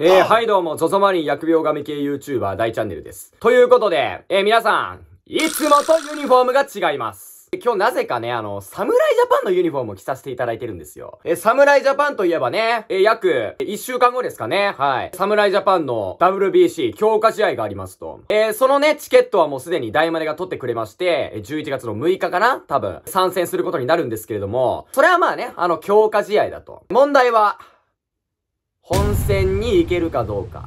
えー、はいどうも、ゾゾマリン薬病神系 YouTuber 大チャンネルです。ということで、えー、皆さん、いつもとユニフォームが違います。今日なぜかね、あの、侍ジャパンのユニフォームを着させていただいてるんですよ。えー、侍ジャパンといえばね、えー、約1週間後ですかね、はい。侍ジャパンの WBC 強化試合がありますと。えー、そのね、チケットはもうすでに大マネが取ってくれまして、11月の6日かな多分、参戦することになるんですけれども、それはまあね、あの、強化試合だと。問題は、本戦に行けるかどうか。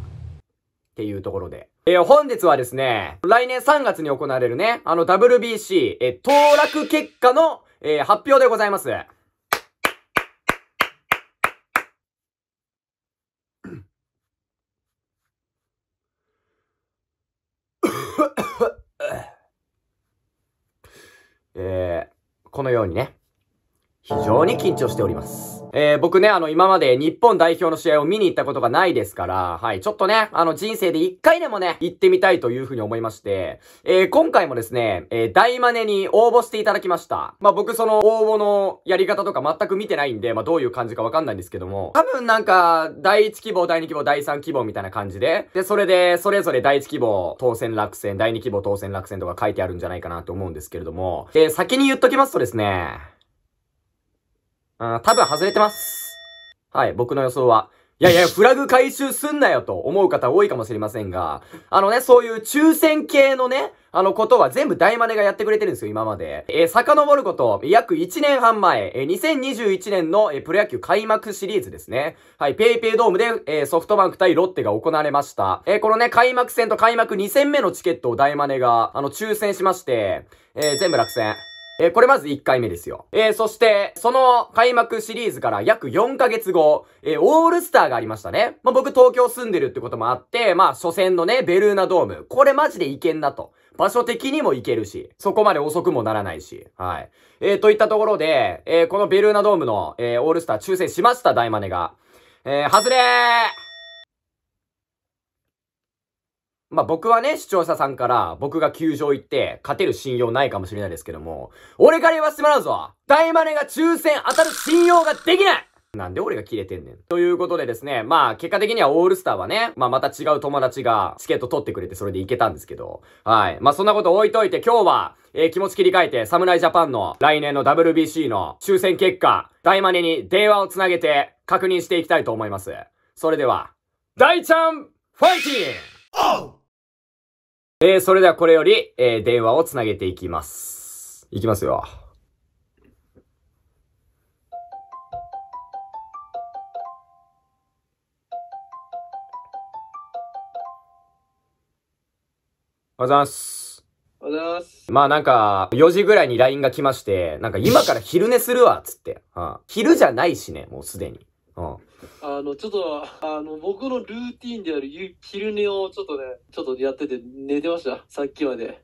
っていうところで。えー、本日はですね、来年3月に行われるね、あの WBC、えー、当落結果の、えー、発表でございます。えー、このようにね、非常に緊張しております。えー、僕ね、あの、今まで日本代表の試合を見に行ったことがないですから、はい、ちょっとね、あの、人生で一回でもね、行ってみたいというふうに思いまして、えー、今回もですね、えー、大真似に応募していただきました。まあ、僕その応募のやり方とか全く見てないんで、まあ、どういう感じかわかんないんですけども、多分なんか、第1希望、第2希望、第3希望みたいな感じで、で、それで、それぞれ第1希望、当選落選、第2希望、当選落選とか書いてあるんじゃないかなと思うんですけれども、え先に言っときますとですね、多分外れてます。はい、僕の予想は。いやいや、フラグ回収すんなよと思う方多いかもしれませんが、あのね、そういう抽選系のね、あのことは全部大真似がやってくれてるんですよ、今まで。えー、遡ること、約1年半前、えー、2021年の、えー、プロ野球開幕シリーズですね。はい、ペイペイドームで、えー、ソフトバンク対ロッテが行われました。えー、このね、開幕戦と開幕2戦目のチケットを大真似が、あの、抽選しまして、えー、全部落選。えー、これまず1回目ですよ。えー、そして、その開幕シリーズから約4ヶ月後、えー、オールスターがありましたね。まあ、僕東京住んでるってこともあって、まあ、初戦のね、ベルーナドーム。これマジでいけんなと。場所的にも行けるし、そこまで遅くもならないし、はい。えー、といったところで、えー、このベルーナドームの、えー、オールスター抽選しました、大マネが。えー、外れーまあ、僕はね、視聴者さんから僕が球場行って勝てる信用ないかもしれないですけども、俺から言わせてもらうぞ大マネが抽選当たる信用ができないなんで俺が切れてんねん。ということでですね、まあ結果的にはオールスターはね、まあまた違う友達がチケット取ってくれてそれで行けたんですけど、はい。まあそんなこと置いといて今日は、えー、気持ち切り替えて侍ジャパンの来年の WBC の抽選結果、大マネに電話をつなげて確認していきたいと思います。それでは、大ちゃんファイティングえー、それではこれより、えー、電話をつなげていきます。いきますよ。おはようございます。おはようございます。まあなんか、4時ぐらいに LINE が来まして、なんか今から昼寝するわ、つって。うん、昼じゃないしね、もうすでに。あの、ちょっと、あの、僕のルーティンである昼寝をちょっとね、ちょっとやってて寝てました。さっきまで。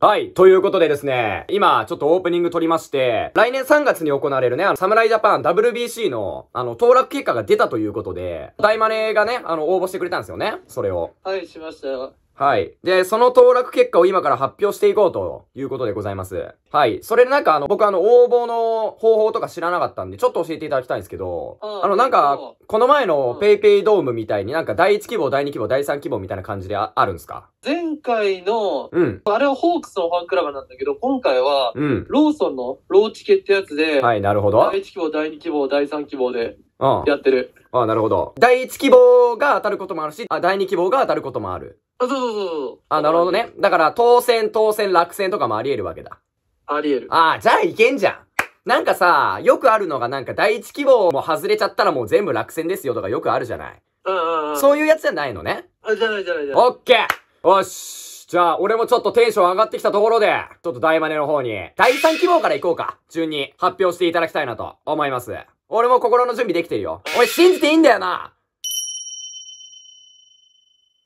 はい。ということでですね、今、ちょっとオープニング撮りまして、来年3月に行われるね、あの、侍ジャパン WBC の、あの、当落結果が出たということで、大マネーがね、あの、応募してくれたんですよね、それを。はい、しましたよ。はい。で、その登落結果を今から発表していこうということでございます。はい。それでなんかあの、僕あの、応募の方法とか知らなかったんで、ちょっと教えていただきたいんですけど、あの、なんか、この前の PayPay ドームみたいになんか第1希望、第2希望、第3希望みたいな感じであるんですか前回の、うん。あれはホークスのファンクラブなんだけど、今回は、うん。ローソンのローチケってやつで、はい、なるほど。第1希望、第2希望、第3希望で、うん。やってる。ああ、なるほど。第一希望が当たることもあるし、あ第二希望が当たることもある。あ、そうそうそうそう。あ、なるほどね。だから、当選、当選、落選とかもあり得るわけだ。あり得る。ああ、じゃあいけんじゃん。なんかさ、よくあるのがなんか第一希望も外れちゃったらもう全部落選ですよとかよくあるじゃない。うんうんうん。そういうやつじゃないのね。あ、じゃないじゃないじゃない。オッケーよしじゃあ、俺もちょっとテンション上がってきたところで、ちょっと大マネの方に、第3希望から行こうか。順に発表していただきたいなと思います。俺も心の準備できてるよ。おい、信じていいんだよな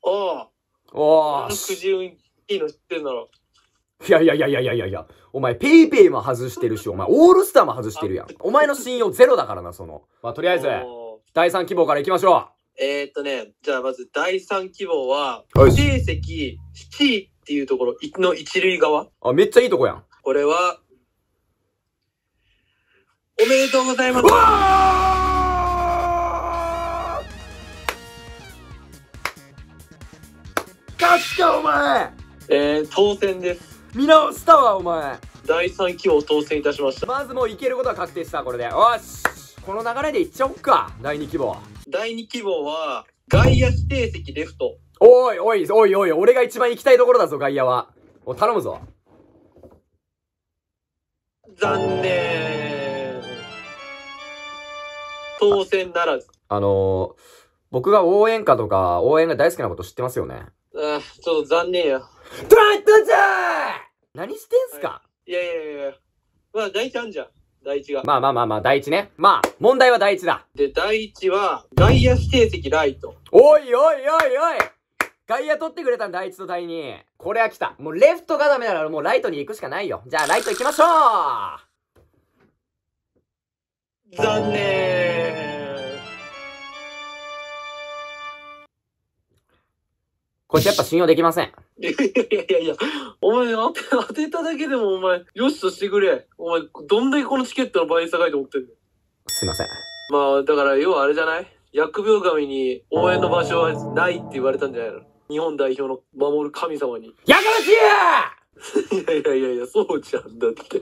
おう。おー。くじ運いいの知ってんだろ。いやいやいやいやいやいやお前、ペイペイも外してるし、お前、オールスターも外してるやん。お前の信用ゼロだからな、その。まあ、とりあえず、第3希望からいきましょう。えー、っとね、じゃあまず第3希望は、成績7位っていうところの一塁側。あ、めっちゃいいとこやん。これは、おめでとうございます勝つかお前えー、当選です見直したわお前第3期を当選いたしましたまずもういけることは確定したこれでよしこの流れでいっちゃおっか第2希望第2希望は外野指定席レフトおいおいおいおい俺が一番行きたいところだぞ外野はお頼むぞ残念当選ならず。あの僕が応援歌とか、応援が大好きなこと知ってますよね。あん、ちょっと残念や。ドラッドじゃー何してんすか、いやいやいやいや。まあ、第一あんじゃん。第一が。まあまあまあまあ、第一ね。まあ、問題は第一だ。で、第一は、外野指定席ライト。おいおいおいおい外野取ってくれたんだ、第一と第二。これは来た。もうレフトがダメならもうライトに行くしかないよ。じゃあライト行きましょう残念。こいつやっぱ信用できません。いやいやいや、お前当て、当てただけでもお前、よしとしてくれ。お前、どんだけこのチケットの倍に高いと思ってんのすいません。まあ、だから要はあれじゃない疫病神に応援の場所はないって言われたんじゃないの日本代表の守る神様に。やかましいいやいやいやいや、そうじゃんだって。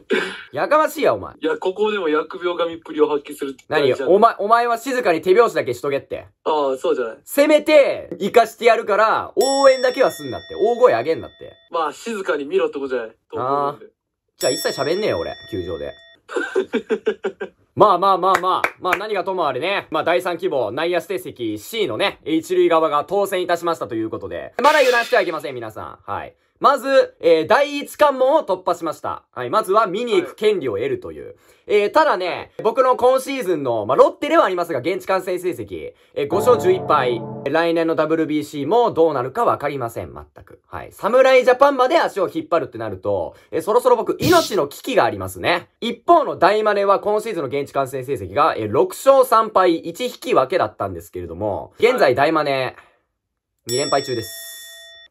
やかましいや、お前。いや、ここでも疫病神っぷりを発揮するって何よ、お前、お前は静かに手拍子だけしとけって。ああ、そうじゃない。せめて、生かしてやるから、応援だけはすんなって。大声あげんなって。まあ、静かに見ろってことじゃない。ああ。うんじゃあ一切喋んねえよ、俺。球場で。まあまあまあまあ。まあ何がともあれね。まあ第3希望、内野指定席 C のね、一塁側が当選いたしましたということで。まだ油断してはいけません、皆さん。はい。まず、えー、第一関門を突破しました。はい、まずは見に行く権利を得るという。えー、ただね、僕の今シーズンの、まあ、ロッテではありますが、現地観戦成績、えー、5勝11敗。来年の WBC もどうなるかわかりません、全く。はい。侍ジャパンまで足を引っ張るってなると、えー、そろそろ僕、命の危機がありますね。一方の大マネは今シーズンの現地観戦成績が、えー、6勝3敗1引き分けだったんですけれども、現在大マネ、2連敗中です。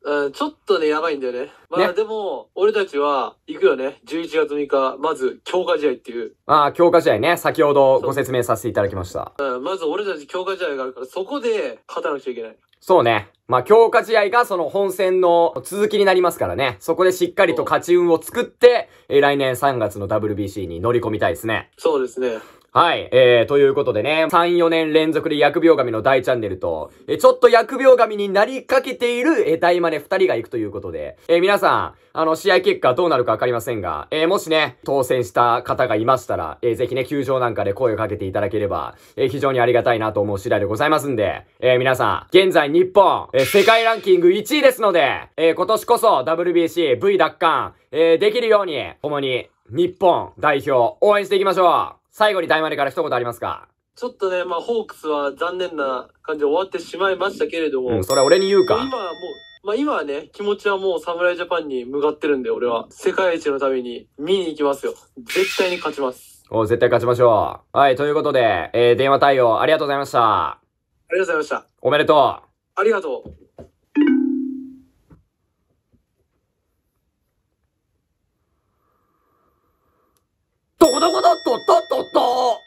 うん、ちょっとね、やばいんだよね。まあ、ねでも、俺たちは行くよね。11月3日、まず強化試合っていう。ああ、強化試合ね。先ほどご説明させていただきました。うん、まず俺たち強化試合があるから、そこで勝たなくちゃいけない。そうね。まあ、強化試合がその本戦の続きになりますからね。そこでしっかりと勝ち運を作って、え来年3月の WBC に乗り込みたいですね。そうですね。はい。えー、ということでね、3、4年連続で薬病神の大チャンネルと、え、ちょっと薬病神になりかけている、え、大マネ2人が行くということで、えー、皆さん、あの、試合結果どうなるかわかりませんが、えー、もしね、当選した方がいましたら、えー、ぜひね、球場なんかで声をかけていただければ、えー、非常にありがたいなと思う次第でございますんで、えー、皆さん、現在日本、えー、世界ランキング1位ですので、えー、今年こそ WBC V 奪還、えー、できるように、共に、日本代表、応援していきましょう最後に大丸から一言ありますかちょっとね、まあ、ホークスは残念な感じで終わってしまいましたけれども。うん、それは俺に言うか。今はもう、まあ今はね、気持ちはもう侍ジャパンに向かってるんで、俺は。世界一のために見に行きますよ。絶対に勝ちます。お絶対勝ちましょう。はい、ということで、えー、電話対応ありがとうございました。ありがとうございました。おめでとう。ありがとう。と、とっとっと